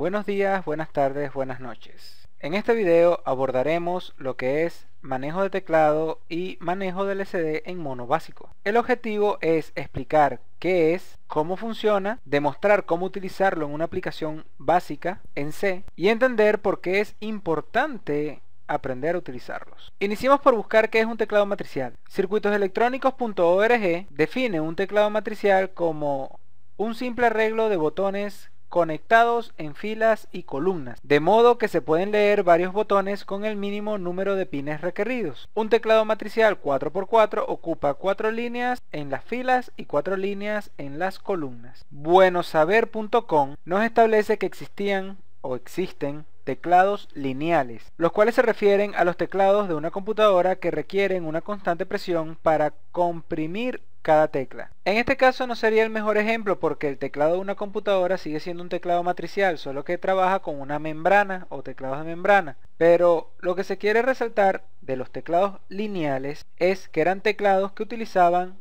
Buenos días, buenas tardes, buenas noches. En este video abordaremos lo que es manejo de teclado y manejo del LCD en mono básico. El objetivo es explicar qué es, cómo funciona, demostrar cómo utilizarlo en una aplicación básica en C y entender por qué es importante aprender a utilizarlos. Iniciamos por buscar qué es un teclado matricial. Circuitoselectrónicos.org define un teclado matricial como un simple arreglo de botones conectados en filas y columnas, de modo que se pueden leer varios botones con el mínimo número de pines requeridos. Un teclado matricial 4x4 ocupa 4 líneas en las filas y 4 líneas en las columnas. Buenosaber.com nos establece que existían o existen teclados lineales, los cuales se refieren a los teclados de una computadora que requieren una constante presión para comprimir cada tecla. En este caso no sería el mejor ejemplo porque el teclado de una computadora sigue siendo un teclado matricial, solo que trabaja con una membrana o teclados de membrana. Pero lo que se quiere resaltar de los teclados lineales es que eran teclados que utilizaban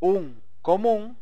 un común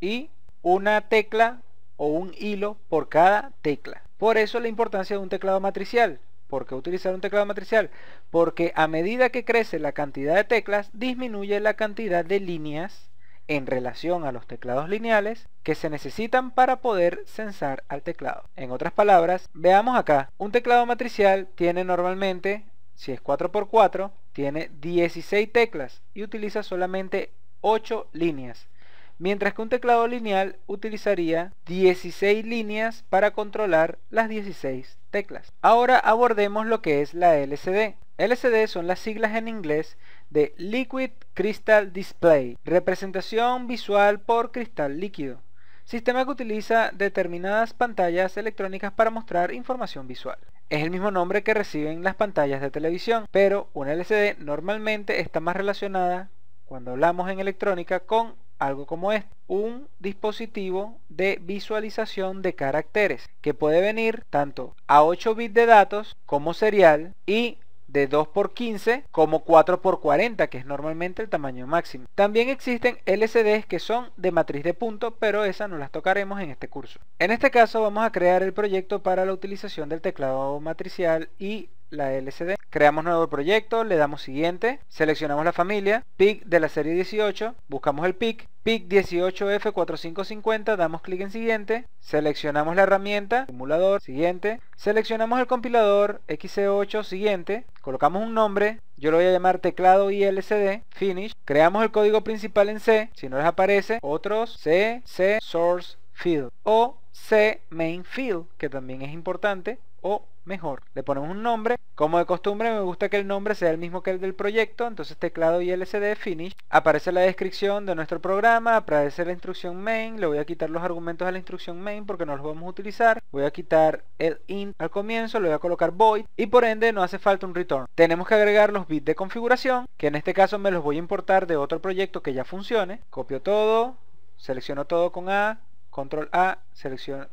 y una tecla o un hilo por cada tecla. Por eso la importancia de un teclado matricial, ¿Por qué utilizar un teclado matricial? Porque a medida que crece la cantidad de teclas, disminuye la cantidad de líneas en relación a los teclados lineales que se necesitan para poder censar al teclado. En otras palabras, veamos acá, un teclado matricial tiene normalmente, si es 4x4, tiene 16 teclas y utiliza solamente 8 líneas mientras que un teclado lineal utilizaría 16 líneas para controlar las 16 teclas. Ahora abordemos lo que es la LCD. LCD son las siglas en inglés de Liquid Crystal Display, representación visual por cristal líquido, sistema que utiliza determinadas pantallas electrónicas para mostrar información visual. Es el mismo nombre que reciben las pantallas de televisión, pero una LCD normalmente está más relacionada, cuando hablamos en electrónica, con algo como esto, un dispositivo de visualización de caracteres que puede venir tanto a 8 bits de datos como serial y de 2x15 como 4x40 que es normalmente el tamaño máximo. También existen LCDs que son de matriz de punto pero esas no las tocaremos en este curso. En este caso vamos a crear el proyecto para la utilización del teclado matricial y la LCD. Creamos nuevo proyecto, le damos siguiente, seleccionamos la familia, PIC de la serie 18, buscamos el PIC, PIC 18F4550, damos clic en siguiente, seleccionamos la herramienta, simulador, siguiente, seleccionamos el compilador XC8, siguiente, colocamos un nombre, yo lo voy a llamar teclado y lcd finish, creamos el código principal en C, si no les aparece, otros, C, C, source, field o C main field, que también es importante, o mejor. Le ponemos un nombre. Como de costumbre me gusta que el nombre sea el mismo que el del proyecto, entonces teclado y lcd finish. Aparece la descripción de nuestro programa, aparece la instrucción main, le voy a quitar los argumentos a la instrucción main porque no los vamos a utilizar. Voy a quitar el in al comienzo, le voy a colocar void y por ende no hace falta un return. Tenemos que agregar los bits de configuración, que en este caso me los voy a importar de otro proyecto que ya funcione. Copio todo, selecciono todo con A, control A,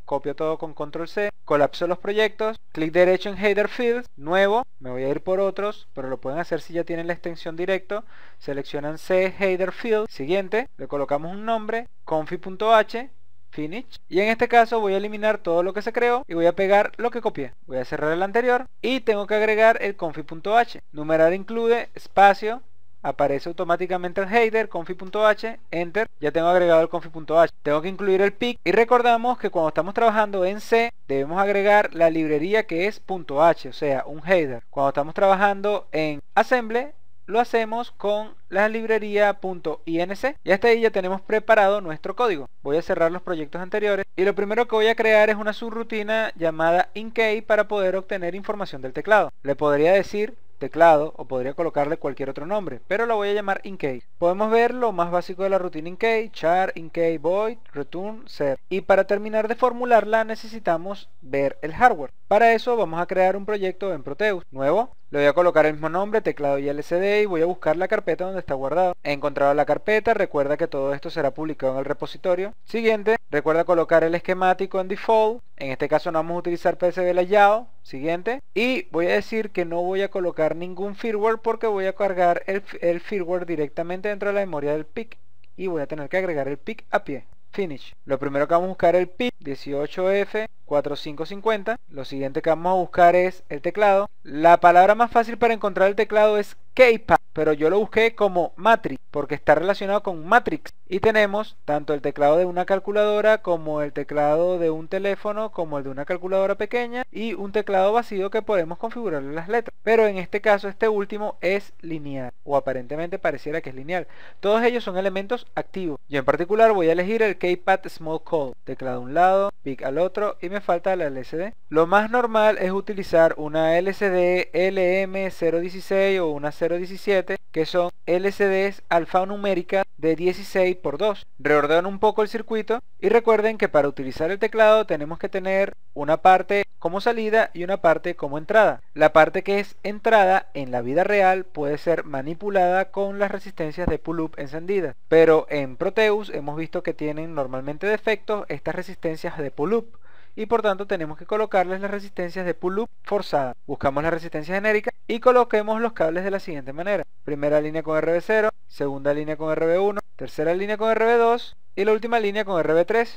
copio todo con control C, colapso los proyectos, clic derecho en header fields, nuevo, me voy a ir por otros, pero lo pueden hacer si ya tienen la extensión directo, seleccionan C header field, siguiente, le colocamos un nombre, config.h, finish, y en este caso voy a eliminar todo lo que se creó y voy a pegar lo que copié, voy a cerrar el anterior y tengo que agregar el config.h, numerar include, espacio, aparece automáticamente el header config.h, enter, ya tengo agregado el config.h. Tengo que incluir el pic y recordamos que cuando estamos trabajando en C debemos agregar la librería que es .h, o sea, un header. Cuando estamos trabajando en assemble lo hacemos con la librería .inc y hasta ahí ya tenemos preparado nuestro código. Voy a cerrar los proyectos anteriores y lo primero que voy a crear es una subrutina llamada inkey para poder obtener información del teclado. Le podría decir teclado o podría colocarle cualquier otro nombre, pero lo voy a llamar Inkey. Podemos ver lo más básico de la rutina Inkey, char, inkey, void, return, set. Y para terminar de formularla necesitamos ver el hardware. Para eso vamos a crear un proyecto en Proteus, nuevo, le voy a colocar el mismo nombre, teclado y LCD y voy a buscar la carpeta donde está guardado. He encontrado la carpeta, recuerda que todo esto será publicado en el repositorio. Siguiente, recuerda colocar el esquemático en default. En este caso no vamos a utilizar pcb Layout. Siguiente. Y voy a decir que no voy a colocar ningún firmware porque voy a cargar el firmware directamente dentro de la memoria del PIC y voy a tener que agregar el PIC a pie. Finish. Lo primero que vamos a buscar es el PIC 18F4550. Lo siguiente que vamos a buscar es el teclado. La palabra más fácil para encontrar el teclado es keypad pero yo lo busqué como Matrix porque está relacionado con Matrix y tenemos tanto el teclado de una calculadora como el teclado de un teléfono como el de una calculadora pequeña y un teclado vacío que podemos configurarle las letras pero en este caso este último es lineal o aparentemente pareciera que es lineal todos ellos son elementos activos yo en particular voy a elegir el keypad small call teclado a un lado pic al otro y me falta la LCD lo más normal es utilizar una LCD LM016 o una 017 que son LCDs alfanumérica de 16 por 2. Reordeno un poco el circuito y recuerden que para utilizar el teclado tenemos que tener una parte como salida y una parte como entrada. La parte que es entrada en la vida real puede ser manipulada con las resistencias de pull-up encendidas, pero en Proteus hemos visto que tienen normalmente defectos estas resistencias de pull-up y por tanto tenemos que colocarles las resistencias de pull-up forzada. Buscamos la resistencia genérica y coloquemos los cables de la siguiente manera. Primera línea con RB0, segunda línea con RB1, tercera línea con RB2 y la última línea con RB3.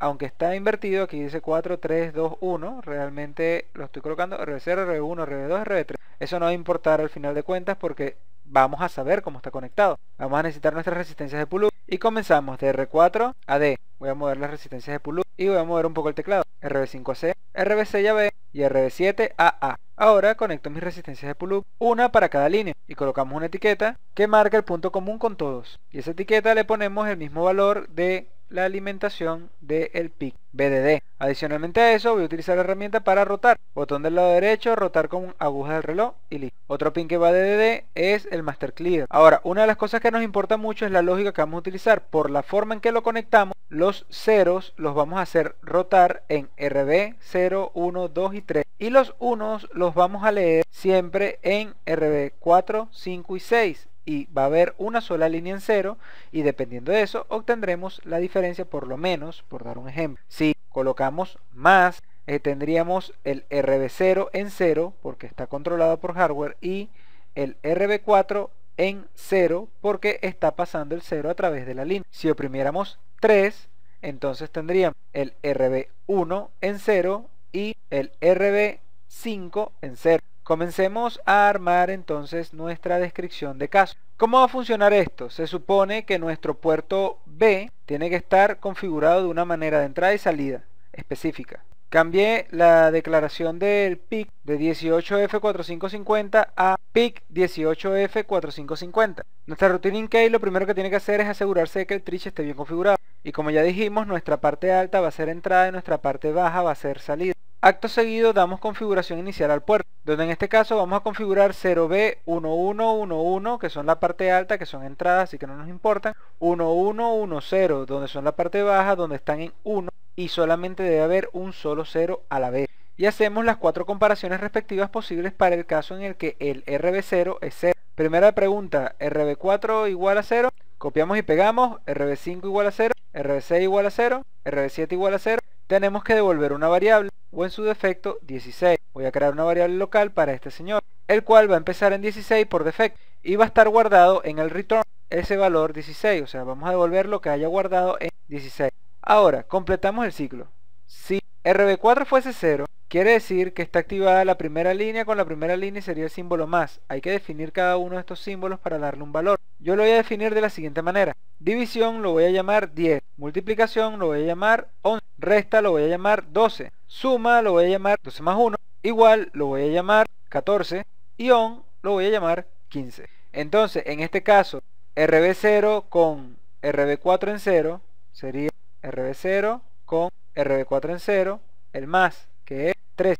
Aunque está invertido, aquí dice 4, 3, 2, 1, realmente lo estoy colocando RB0, RB1, RB2, RB3. Eso no va a importar al final de cuentas porque vamos a saber cómo está conectado. Vamos a necesitar nuestras resistencias de pull-up y comenzamos de R4 a D. Voy a mover las resistencias de pull y voy a mover un poco el teclado. RB5 a C, RB6 a B y RB7 a A. Ahora conecto mis resistencias de pull una para cada línea, y colocamos una etiqueta que marca el punto común con todos. Y esa etiqueta le ponemos el mismo valor de la alimentación del de BDD. Adicionalmente a eso voy a utilizar la herramienta para rotar. Botón del lado derecho, rotar con aguja del reloj y listo. Otro pin que va de DD es el master clear. Ahora, una de las cosas que nos importa mucho es la lógica que vamos a utilizar. Por la forma en que lo conectamos, los ceros los vamos a hacer rotar en RB 0, 1, 2 y 3. Y los unos los vamos a leer siempre en RB 4, 5 y 6 y va a haber una sola línea en cero y dependiendo de eso obtendremos la diferencia por lo menos, por dar un ejemplo. Si colocamos más, eh, tendríamos el RB0 en 0 porque está controlado por hardware y el RB4 en 0 porque está pasando el cero a través de la línea. Si oprimiéramos 3, entonces tendríamos el RB1 en 0 y el RB5 en cero Comencemos a armar entonces nuestra descripción de caso. ¿Cómo va a funcionar esto? Se supone que nuestro puerto B tiene que estar configurado de una manera de entrada y salida específica. Cambié la declaración del PIC de 18F4550 a PIC 18F4550. Nuestra rutina in lo primero que tiene que hacer es asegurarse de que el Trich esté bien configurado. Y como ya dijimos, nuestra parte alta va a ser entrada y nuestra parte baja va a ser salida. Acto seguido damos configuración inicial al puerto, donde en este caso vamos a configurar 0B1111, que son la parte alta, que son entradas, y que no nos importan, 1110, donde son la parte baja, donde están en 1, y solamente debe haber un solo 0 a la vez. Y hacemos las cuatro comparaciones respectivas posibles para el caso en el que el RB0 es 0. Primera pregunta, RB4 igual a 0, copiamos y pegamos, RB5 igual a 0, RB6 igual a 0, RB7 igual a 0, tenemos que devolver una variable o en su defecto 16. Voy a crear una variable local para este señor, el cual va a empezar en 16 por defecto y va a estar guardado en el return ese valor 16, o sea, vamos a devolver lo que haya guardado en 16. Ahora, completamos el ciclo. Si RB4 fuese 0, Quiere decir que está activada la primera línea con la primera línea y sería el símbolo más. Hay que definir cada uno de estos símbolos para darle un valor. Yo lo voy a definir de la siguiente manera. División lo voy a llamar 10. Multiplicación lo voy a llamar 11. Resta lo voy a llamar 12. Suma lo voy a llamar 12 más 1. Igual lo voy a llamar 14. Y on lo voy a llamar 15. Entonces, en este caso, RB0 con RB4 en 0 sería RB0 con RB4 en 0, el más que es 3.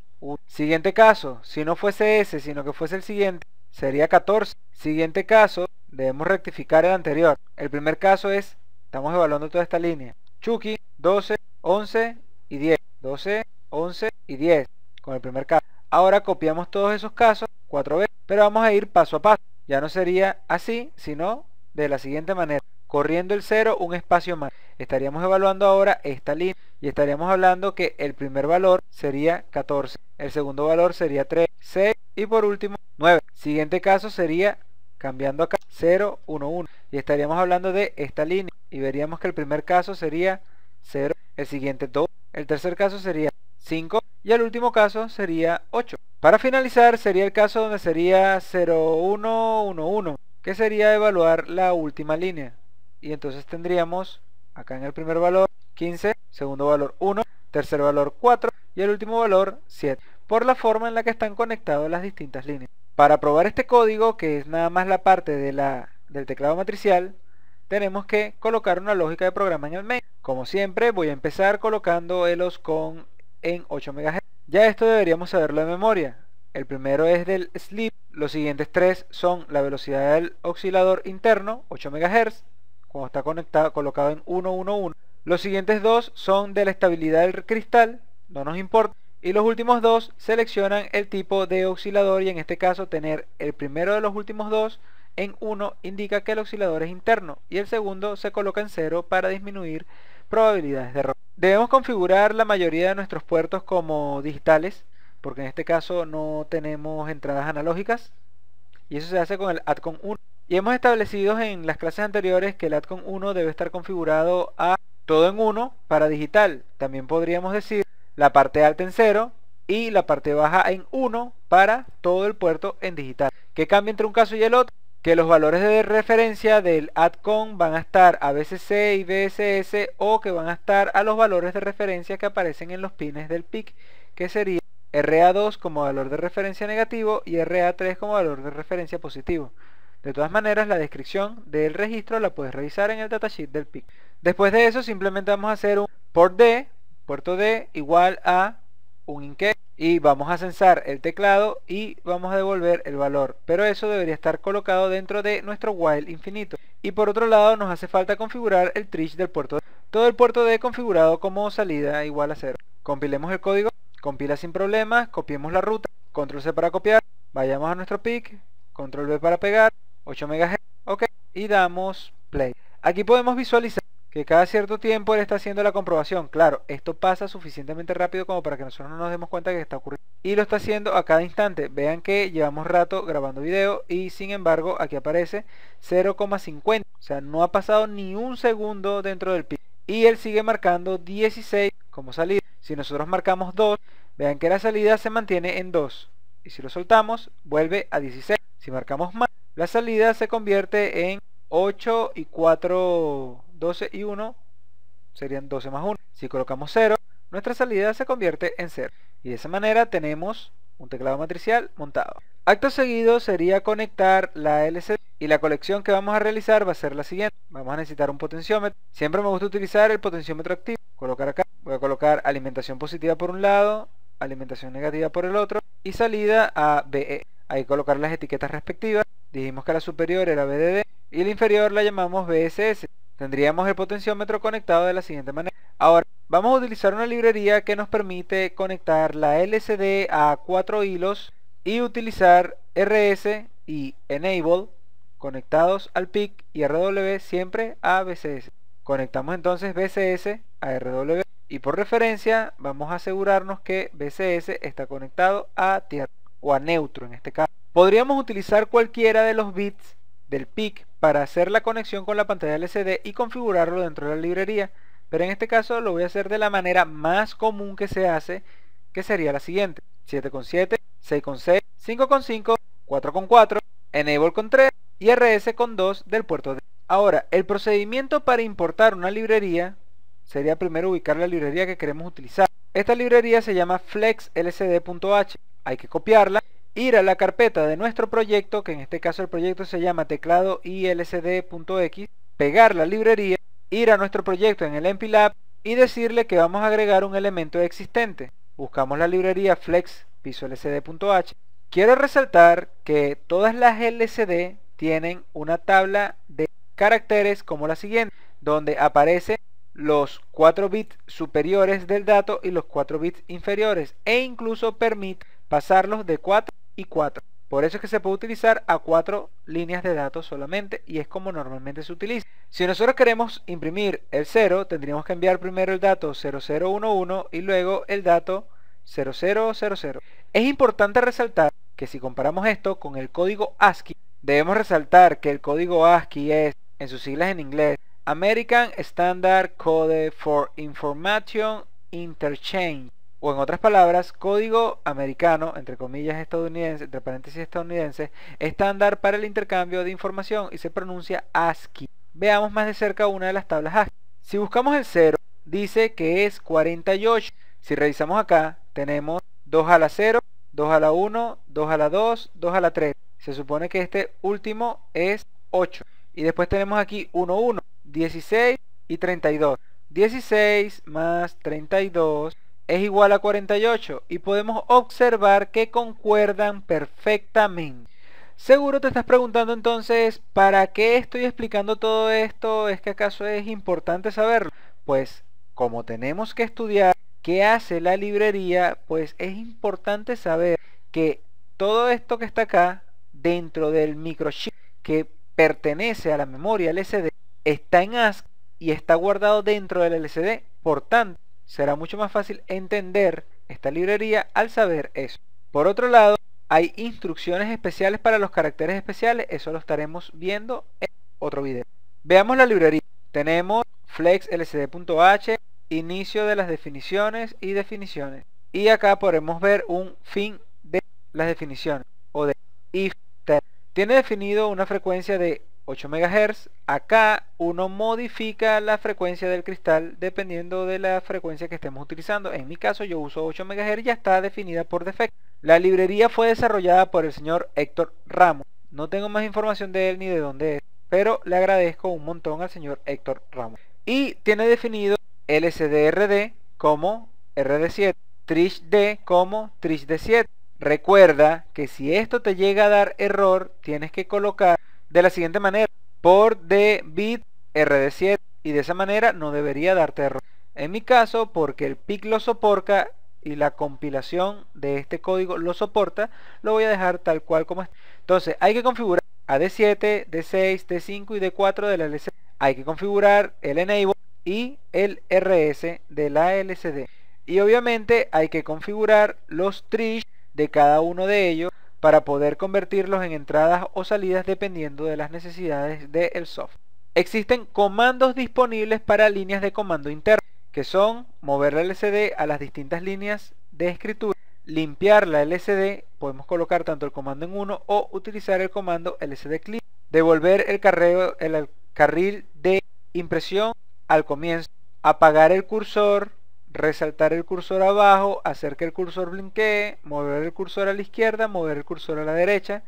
Siguiente caso, si no fuese ese, sino que fuese el siguiente, sería 14. Siguiente caso, debemos rectificar el anterior. El primer caso es, estamos evaluando toda esta línea. Chucky, 12, 11 y 10. 12, 11 y 10, con el primer caso. Ahora copiamos todos esos casos 4 veces, pero vamos a ir paso a paso. Ya no sería así, sino de la siguiente manera corriendo el 0 un espacio más. Estaríamos evaluando ahora esta línea y estaríamos hablando que el primer valor sería 14, el segundo valor sería 3, 6 y por último 9. Siguiente caso sería cambiando acá 0, 1, 1 y estaríamos hablando de esta línea y veríamos que el primer caso sería 0, el siguiente 2, el tercer caso sería 5 y el último caso sería 8. Para finalizar sería el caso donde sería 0, 1, 1, 1 que sería evaluar la última línea y entonces tendríamos acá en el primer valor 15, segundo valor 1, tercer valor 4 y el último valor 7, por la forma en la que están conectadas las distintas líneas. Para probar este código, que es nada más la parte de la, del teclado matricial, tenemos que colocar una lógica de programa en el main. Como siempre, voy a empezar colocando los con en 8 MHz. Ya esto deberíamos saberlo de memoria. El primero es del sleep, los siguientes tres son la velocidad del oscilador interno, 8 MHz, como está conectado, colocado en 111 Los siguientes dos son de la estabilidad del cristal, no nos importa. Y los últimos dos seleccionan el tipo de oscilador y en este caso tener el primero de los últimos dos en 1 indica que el oscilador es interno y el segundo se coloca en 0 para disminuir probabilidades de error. Debemos configurar la mayoría de nuestros puertos como digitales porque en este caso no tenemos entradas analógicas y eso se hace con el ADCON 1. Y hemos establecido en las clases anteriores que el ADCON 1 debe estar configurado a todo en 1 para digital. También podríamos decir la parte alta en 0 y la parte baja en 1 para todo el puerto en digital. ¿Qué cambia entre un caso y el otro? Que los valores de referencia del ADCON van a estar a BCC y BSS o que van a estar a los valores de referencia que aparecen en los pines del PIC, que sería RA2 como valor de referencia negativo y RA3 como valor de referencia positivo. De todas maneras, la descripción del registro la puedes revisar en el datasheet del PIC. Después de eso, simplemente vamos a hacer un port D, puerto D igual a un inque y vamos a censar el teclado y vamos a devolver el valor pero eso debería estar colocado dentro de nuestro while infinito y por otro lado nos hace falta configurar el trish del puerto D. todo el puerto D configurado como salida igual a cero compilemos el código compila sin problemas copiemos la ruta control C para copiar vayamos a nuestro pic control V para pegar 8 MHz. Ok, y damos play. Aquí podemos visualizar que cada cierto tiempo él está haciendo la comprobación. Claro, esto pasa suficientemente rápido como para que nosotros no nos demos cuenta que está ocurriendo. Y lo está haciendo a cada instante. Vean que llevamos rato grabando video y sin embargo aquí aparece 0,50. O sea, no ha pasado ni un segundo dentro del pico. Y él sigue marcando 16 como salida. Si nosotros marcamos 2, vean que la salida se mantiene en 2. Y si lo soltamos, vuelve a 16. Si marcamos más, la salida se convierte en 8 y 4, 12 y 1, serían 12 más 1. Si colocamos 0, nuestra salida se convierte en 0. Y de esa manera tenemos un teclado matricial montado. Acto seguido sería conectar la LCD y la colección que vamos a realizar va a ser la siguiente. Vamos a necesitar un potenciómetro. Siempre me gusta utilizar el potenciómetro activo. Colocar acá. Voy a colocar alimentación positiva por un lado, alimentación negativa por el otro y salida a BE. Ahí colocar las etiquetas respectivas. Dijimos que la superior era BDD y la inferior la llamamos BSS. Tendríamos el potenciómetro conectado de la siguiente manera. Ahora vamos a utilizar una librería que nos permite conectar la LCD a cuatro hilos y utilizar RS y Enable conectados al PIC y RW siempre a BCS. Conectamos entonces BCS a RW y por referencia vamos a asegurarnos que BCS está conectado a tierra o a neutro en este caso. Podríamos utilizar cualquiera de los bits del PIC para hacer la conexión con la pantalla LCD y configurarlo dentro de la librería, pero en este caso lo voy a hacer de la manera más común que se hace, que sería la siguiente. 7.7, 6.6, 5.5, 4.4, Enable con 3 y RS con 2 del puerto D. Ahora, el procedimiento para importar una librería sería primero ubicar la librería que queremos utilizar. Esta librería se llama flexlcd.h, hay que copiarla ir a la carpeta de nuestro proyecto, que en este caso el proyecto se llama teclado ilsd.x, pegar la librería, ir a nuestro proyecto en el MPLAB y decirle que vamos a agregar un elemento existente. Buscamos la librería flex lsd.h. Quiero resaltar que todas las LCD tienen una tabla de caracteres como la siguiente, donde aparecen los 4 bits superiores del dato y los 4 bits inferiores e incluso permite pasarlos de 4 y 4. Por eso es que se puede utilizar a cuatro líneas de datos solamente y es como normalmente se utiliza. Si nosotros queremos imprimir el 0, tendríamos que enviar primero el dato 0011 y luego el dato 0000. Es importante resaltar que si comparamos esto con el código ASCII, debemos resaltar que el código ASCII es, en sus siglas en inglés, American Standard Code for Information Interchange o en otras palabras, código americano, entre comillas estadounidense, entre paréntesis estadounidense, estándar para el intercambio de información y se pronuncia ASCII. Veamos más de cerca una de las tablas ASCII. Si buscamos el 0, dice que es 48. Si revisamos acá, tenemos 2 a la 0, 2 a la 1, 2 a la 2, 2 a la 3. Se supone que este último es 8. Y después tenemos aquí 1, 1, 16 y 32. 16 más 32 es igual a 48 y podemos observar que concuerdan perfectamente. Seguro te estás preguntando entonces, ¿para qué estoy explicando todo esto? ¿Es que acaso es importante saberlo? Pues como tenemos que estudiar qué hace la librería, pues es importante saber que todo esto que está acá dentro del microchip que pertenece a la memoria LCD está en ASCII y está guardado dentro del LCD. Por tanto, será mucho más fácil entender esta librería al saber eso. Por otro lado, hay instrucciones especiales para los caracteres especiales, eso lo estaremos viendo en otro video. Veamos la librería. Tenemos flexlcd.h, inicio de las definiciones y definiciones. Y acá podemos ver un fin de las definiciones o de if. Tiene definido una frecuencia de 8 MHz. Acá uno modifica la frecuencia del cristal dependiendo de la frecuencia que estemos utilizando. En mi caso yo uso 8 MHz, ya está definida por defecto. La librería fue desarrollada por el señor Héctor Ramos. No tengo más información de él ni de dónde es, pero le agradezco un montón al señor Héctor Ramos. Y tiene definido LCDRD como RD7, TrishD como TrishD7. Recuerda que si esto te llega a dar error, tienes que colocar de la siguiente manera, por de bit rd7 y de esa manera no debería darte error. En mi caso, porque el pic lo soporta y la compilación de este código lo soporta, lo voy a dejar tal cual como está. Entonces, hay que configurar a 7 D6, D5 y D4 de la LCD. Hay que configurar el enable y el RS de la LCD. Y obviamente hay que configurar los trish de cada uno de ellos para poder convertirlos en entradas o salidas dependiendo de las necesidades del software. Existen comandos disponibles para líneas de comando interno, que son mover la LCD a las distintas líneas de escritura, limpiar la LCD, podemos colocar tanto el comando en uno o utilizar el comando LCD click devolver el, el carril de impresión al comienzo, apagar el cursor, resaltar el cursor abajo, hacer que el cursor blinquee, mover el cursor a la izquierda, mover el cursor a la derecha,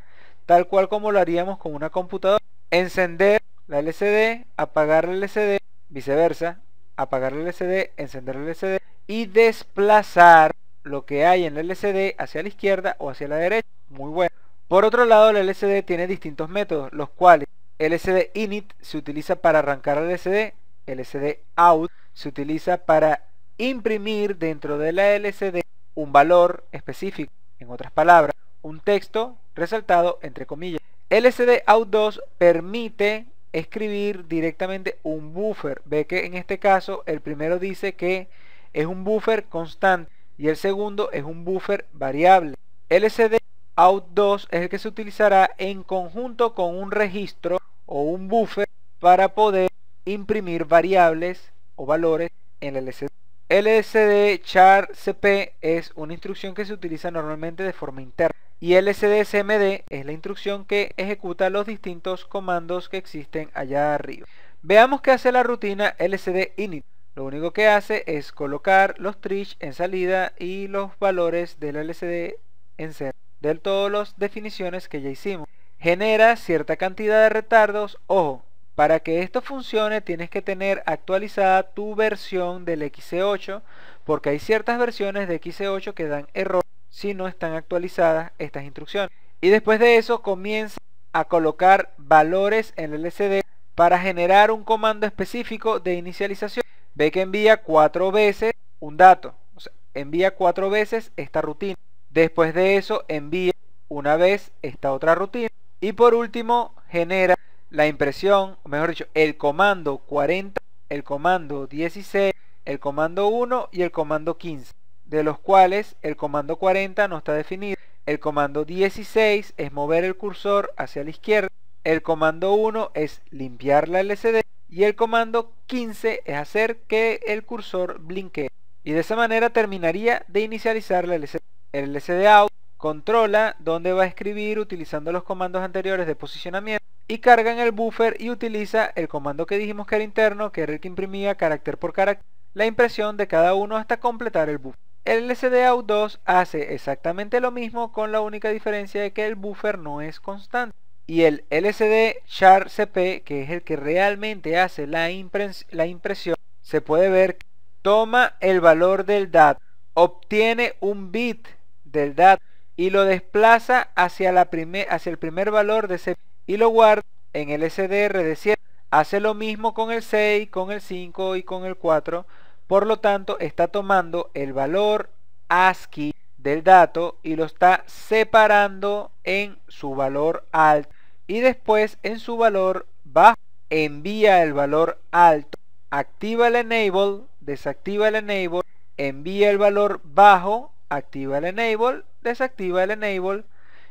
tal cual como lo haríamos con una computadora, encender la LCD, apagar la LCD, viceversa, apagar la LCD, encender la LCD y desplazar lo que hay en la LCD hacia la izquierda o hacia la derecha, muy bueno. Por otro lado, la LCD tiene distintos métodos, los cuales LCD init se utiliza para arrancar la LCD, LCD out se utiliza para imprimir dentro de la LCD un valor específico, en otras palabras, un texto resaltado entre comillas. LCD Out 2 permite escribir directamente un buffer. Ve que en este caso el primero dice que es un buffer constante y el segundo es un buffer variable. LCD Out 2 es el que se utilizará en conjunto con un registro o un buffer para poder imprimir variables o valores en la LCD. LSD-char-cp es una instrucción que se utiliza normalmente de forma interna y LSD-cmd es la instrucción que ejecuta los distintos comandos que existen allá arriba. Veamos qué hace la rutina lcd init Lo único que hace es colocar los trich en salida y los valores del LSD en ser del todas las definiciones que ya hicimos. Genera cierta cantidad de retardos, ojo, para que esto funcione tienes que tener actualizada tu versión del XC8 porque hay ciertas versiones de XC8 que dan error si no están actualizadas estas instrucciones. Y después de eso comienza a colocar valores en el LCD para generar un comando específico de inicialización. Ve que envía cuatro veces un dato, o sea, envía cuatro veces esta rutina. Después de eso envía una vez esta otra rutina. Y por último genera la impresión, mejor dicho, el comando 40, el comando 16, el comando 1 y el comando 15, de los cuales el comando 40 no está definido. El comando 16 es mover el cursor hacia la izquierda, el comando 1 es limpiar la LCD y el comando 15 es hacer que el cursor blinquee. Y de esa manera terminaría de inicializar la LCD. El LCD out controla dónde va a escribir utilizando los comandos anteriores de posicionamiento y carga en el buffer y utiliza el comando que dijimos que era interno, que era el que imprimía carácter por carácter la impresión de cada uno hasta completar el buffer. El lcd out 2 hace exactamente lo mismo con la única diferencia de que el buffer no es constante. Y el LCD Char CP, que es el que realmente hace la, impresión, se puede ver que toma el valor del dato, obtiene un bit del dato y lo desplaza hacia, el primer valor de ese y lo guarda en el SDR de 7. Hace lo mismo con el 6, con el 5 y con el 4. Por lo tanto, está tomando el valor ASCII del dato y lo está separando en su valor alto. Y después en su valor bajo envía el valor alto. Activa el enable, desactiva el enable, envía el valor bajo, activa el enable, desactiva el enable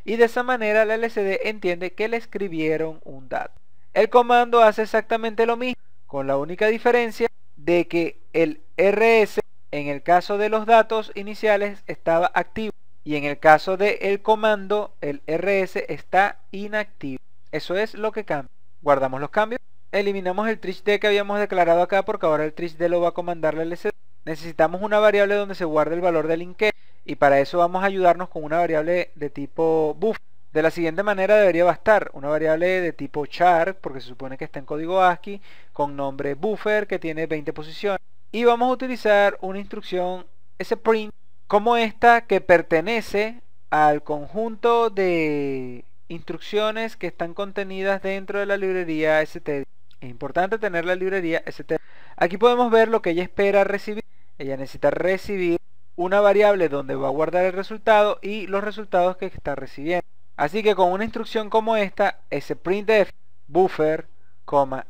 y de esa manera la LCD entiende que le escribieron un dato. El comando hace exactamente lo mismo, con la única diferencia de que el RS en el caso de los datos iniciales estaba activo y en el caso del comando el RS está inactivo. Eso es lo que cambia. Guardamos los cambios, eliminamos el trishD que habíamos declarado acá porque ahora el trishD lo va a comandar la LCD. Necesitamos una variable donde se guarde el valor del inquest y para eso vamos a ayudarnos con una variable de tipo buffer. De la siguiente manera debería bastar una variable de tipo char, porque se supone que está en código ASCII, con nombre buffer que tiene 20 posiciones. Y vamos a utilizar una instrucción sprint como esta que pertenece al conjunto de instrucciones que están contenidas dentro de la librería std Es importante tener la librería std Aquí podemos ver lo que ella espera recibir. Ella necesita recibir una variable donde va a guardar el resultado y los resultados que está recibiendo. Así que con una instrucción como esta, ese printf buffer,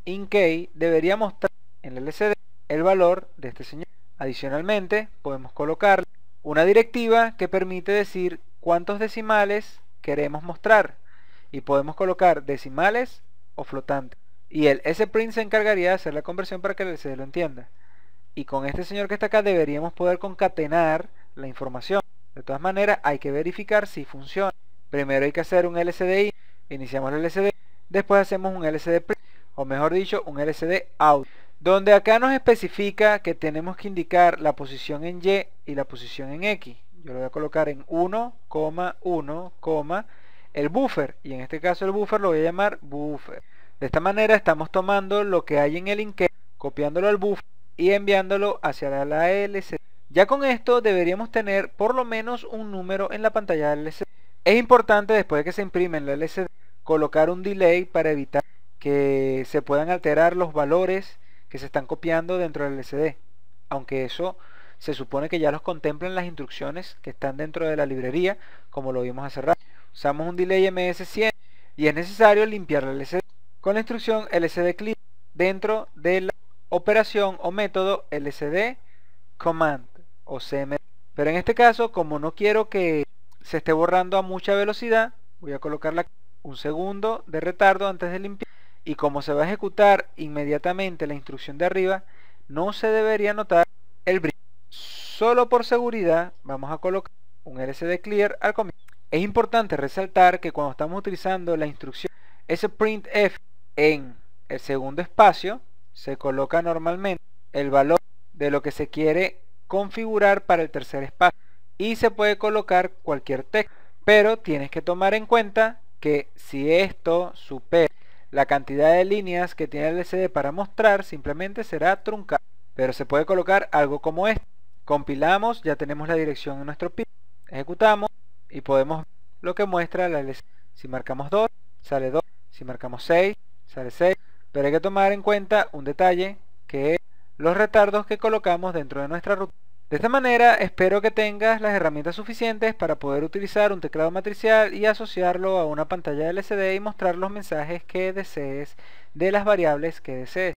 inkey debería mostrar en el LCD el valor de este señor. Adicionalmente, podemos colocar una directiva que permite decir cuántos decimales queremos mostrar y podemos colocar decimales o flotantes. Y el sprint se encargaría de hacer la conversión para que el LCD lo entienda y con este señor que está acá deberíamos poder concatenar la información. De todas maneras, hay que verificar si funciona. Primero hay que hacer un LCDI, iniciamos el LSD. después hacemos un LCD print, o mejor dicho, un LCD out, donde acá nos especifica que tenemos que indicar la posición en Y y la posición en X. Yo lo voy a colocar en 1,1, el buffer, y en este caso el buffer lo voy a llamar buffer. De esta manera estamos tomando lo que hay en el inquérito, copiándolo al buffer y enviándolo hacia la LCD. Ya con esto deberíamos tener por lo menos un número en la pantalla del LCD. Es importante después de que se imprime en la LCD colocar un delay para evitar que se puedan alterar los valores que se están copiando dentro del LCD. Aunque eso se supone que ya los contemplan las instrucciones que están dentro de la librería, como lo vimos hace rato. Usamos un delay MS100 y es necesario limpiar la LCD con la instrucción LCD clip dentro de la operación o método lsd command o cmd. Pero en este caso, como no quiero que se esté borrando a mucha velocidad, voy a colocarla un segundo de retardo antes de limpiar. Y como se va a ejecutar inmediatamente la instrucción de arriba, no se debería notar el brillo. Solo por seguridad vamos a colocar un lsd clear al comienzo. Es importante resaltar que cuando estamos utilizando la instrucción ese en el segundo espacio, se coloca normalmente el valor de lo que se quiere configurar para el tercer espacio y se puede colocar cualquier texto pero tienes que tomar en cuenta que si esto supera la cantidad de líneas que tiene el LCD para mostrar simplemente será truncado pero se puede colocar algo como esto compilamos ya tenemos la dirección en nuestro pico. ejecutamos y podemos ver lo que muestra la LCD si marcamos 2 sale 2 si marcamos 6 sale 6 pero hay que tomar en cuenta un detalle que es los retardos que colocamos dentro de nuestra ruta. De esta manera espero que tengas las herramientas suficientes para poder utilizar un teclado matricial y asociarlo a una pantalla LCD y mostrar los mensajes que desees de las variables que desees.